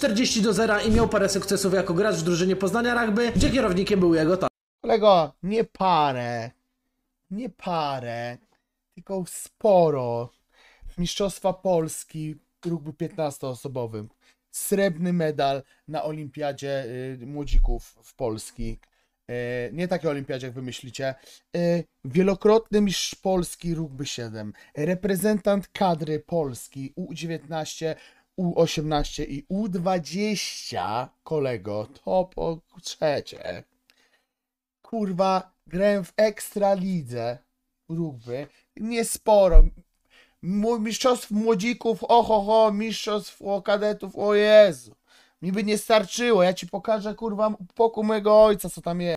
40 do 0 i miał parę sukcesów jako gracz w drużynie Poznania Rugby, gdzie kierownikiem był jego tata. Kolego, nie parę, nie parę, tylko sporo. Mistrzostwa Polski rugby 15-osobowym. Srebrny medal na olimpiadzie y, młodzików w Polski. Y, nie takie olimpiadzie, jak wymyślicie. Y, wielokrotny mistrz Polski rugby 7. Reprezentant kadry Polski U19 u18 i U20, kolego, to po trzecie. Kurwa, grałem w Ekstralidze rugby, niesporo. Mistrzostw młodzików, ohoho, mistrzostw o kadetów, o Jezu. Mi by nie starczyło, ja ci pokażę, kurwa, pokój mojego ojca, co tam jest.